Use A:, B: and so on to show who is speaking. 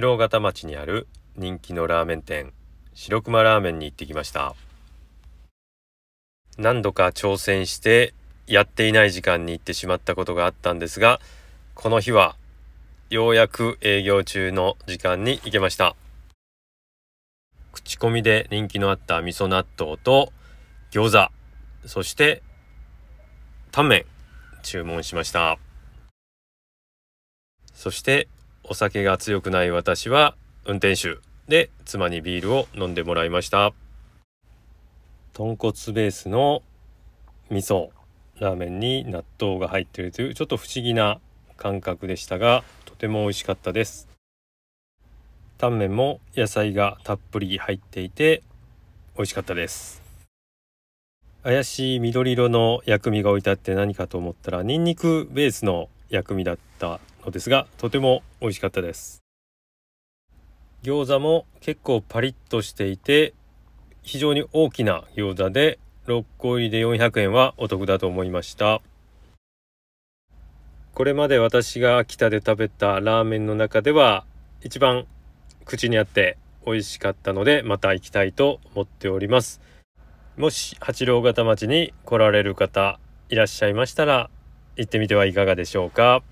A: 郎潟町にある人気のラーメン店白熊ラーメンに行ってきました何度か挑戦してやっていない時間に行ってしまったことがあったんですがこの日はようやく営業中の時間に行けました口コミで人気のあった味噌納豆と餃子そしてタンメン注文しましたそしてお酒が強くない私は運転手で妻にビールを飲んでもらいました豚骨ベースの味噌ラーメンに納豆が入っているというちょっと不思議な感覚でしたがとても美味しかったですタンメンも野菜がたっぷり入っていて美味しかったです怪しい緑色の薬味が置いてあって何かと思ったらニンニクベースの薬味だったのですがとても美味しかったです餃子も結構パリッとしていて非常に大きな餃子で6個入りで400円はお得だと思いましたこれまで私が秋田で食べたラーメンの中では一番口にあって美味しかったのでまた行きたいと思っておりますもし八郎潟町に来られる方いらっしゃいましたら行ってみてはいかがでしょうか